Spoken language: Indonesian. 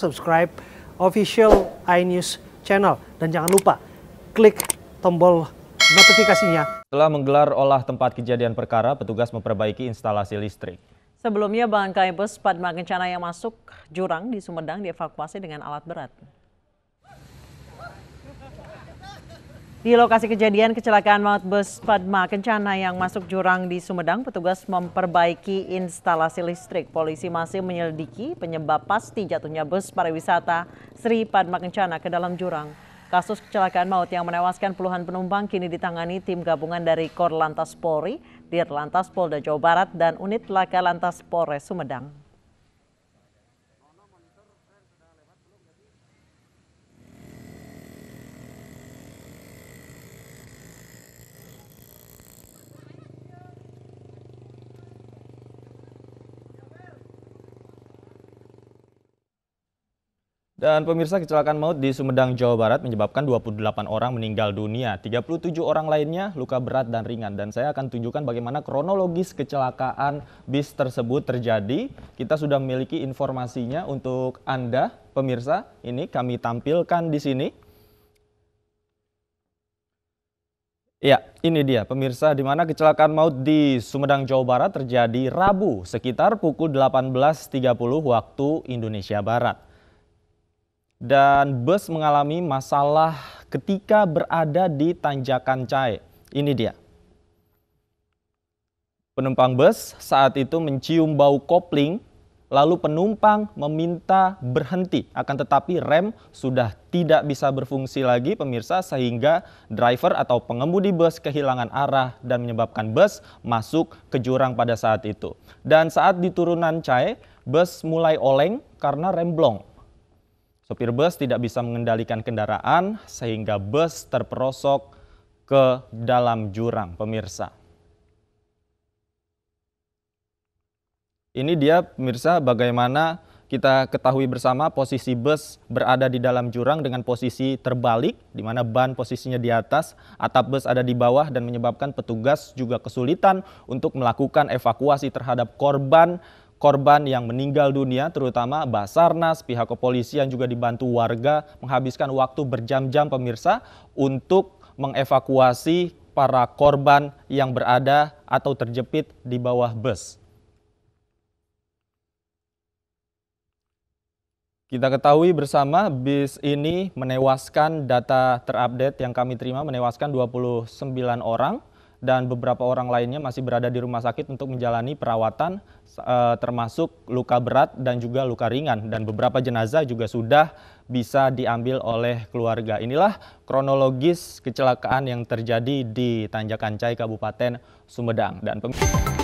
subscribe official iNews channel dan jangan lupa klik tombol notifikasinya. Setelah menggelar olah tempat kejadian perkara, petugas memperbaiki instalasi listrik. Sebelumnya bangkai bus Padma Kencana yang masuk jurang di Sumedang dievakuasi dengan alat berat. Di lokasi kejadian kecelakaan maut bus Padma Kencana yang masuk jurang di Sumedang, petugas memperbaiki instalasi listrik. Polisi masih menyelidiki penyebab pasti jatuhnya bus pariwisata Sri Padma Kencana ke dalam jurang. Kasus kecelakaan maut yang menewaskan puluhan penumpang kini ditangani tim gabungan dari Korlantas Polri, Dirlantas Polda Jawa Barat, dan unit Laka Lantas Polres Sumedang. Dan pemirsa kecelakaan maut di Sumedang, Jawa Barat menyebabkan 28 orang meninggal dunia, 37 orang lainnya luka berat dan ringan. Dan saya akan tunjukkan bagaimana kronologis kecelakaan bis tersebut terjadi. Kita sudah memiliki informasinya untuk Anda, pemirsa. Ini kami tampilkan di sini. Ya, ini dia pemirsa di mana kecelakaan maut di Sumedang, Jawa Barat terjadi Rabu sekitar pukul 18.30 waktu Indonesia Barat dan bus mengalami masalah ketika berada di tanjakan Cai. Ini dia. Penumpang bus saat itu mencium bau kopling, lalu penumpang meminta berhenti. Akan tetapi rem sudah tidak bisa berfungsi lagi pemirsa sehingga driver atau pengemudi bus kehilangan arah dan menyebabkan bus masuk ke jurang pada saat itu. Dan saat di turunan Cai, bus mulai oleng karena rem blong. Sopir bus tidak bisa mengendalikan kendaraan sehingga bus terperosok ke dalam jurang, pemirsa. Ini dia pemirsa bagaimana kita ketahui bersama posisi bus berada di dalam jurang dengan posisi terbalik di mana ban posisinya di atas, atap bus ada di bawah dan menyebabkan petugas juga kesulitan untuk melakukan evakuasi terhadap korban korban yang meninggal dunia terutama Basarnas, pihak kepolisian juga dibantu warga menghabiskan waktu berjam-jam pemirsa untuk mengevakuasi para korban yang berada atau terjepit di bawah bus. Kita ketahui bersama bis ini menewaskan data terupdate yang kami terima menewaskan 29 orang dan beberapa orang lainnya masih berada di rumah sakit untuk menjalani perawatan eh, termasuk luka berat dan juga luka ringan dan beberapa jenazah juga sudah bisa diambil oleh keluarga. Inilah kronologis kecelakaan yang terjadi di Tanjakan Cai, Kabupaten Sumedang dan pemirsa